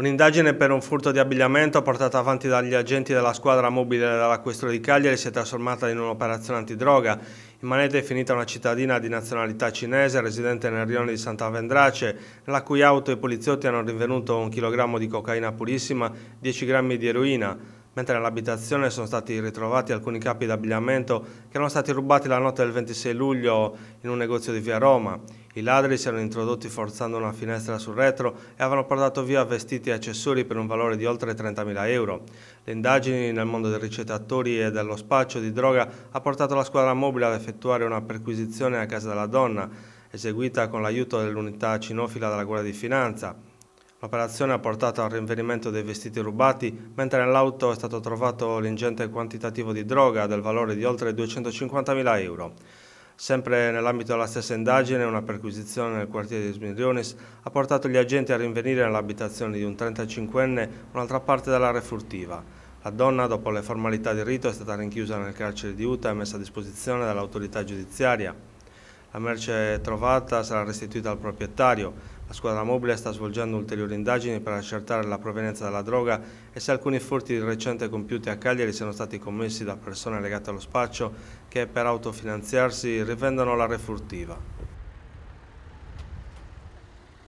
Un'indagine per un furto di abbigliamento portata avanti dagli agenti della squadra mobile della Questura di Cagliari si è trasformata in un'operazione antidroga. In manetta è finita una cittadina di nazionalità cinese residente nel rione di Santa Vendrace, nella cui auto i poliziotti hanno rinvenuto un chilogrammo di cocaina purissima, 10 grammi di eroina. Mentre nell'abitazione sono stati ritrovati alcuni capi d'abbigliamento che erano stati rubati la notte del 26 luglio in un negozio di via Roma. I ladri si erano introdotti forzando una finestra sul retro e avevano portato via vestiti e accessori per un valore di oltre 30.000 euro. Le indagini nel mondo dei ricettatori e dello spaccio di droga ha portato la squadra mobile ad effettuare una perquisizione a casa della donna, eseguita con l'aiuto dell'unità cinofila della Guardia di Finanza. L'operazione ha portato al rinvenimento dei vestiti rubati, mentre nell'auto è stato trovato l'ingente quantitativo di droga del valore di oltre 250.000 euro. Sempre nell'ambito della stessa indagine, una perquisizione nel quartiere di Smirionis ha portato gli agenti a rinvenire nell'abitazione di un 35enne un'altra parte dell'area furtiva. La donna, dopo le formalità di rito, è stata rinchiusa nel carcere di Utah e messa a disposizione dall'autorità giudiziaria. La merce trovata sarà restituita al proprietario. La squadra mobile sta svolgendo ulteriori indagini per accertare la provenienza della droga e se alcuni furti di recente compiuti a Cagliari siano stati commessi da persone legate allo spaccio che per autofinanziarsi rivendono la refurtiva.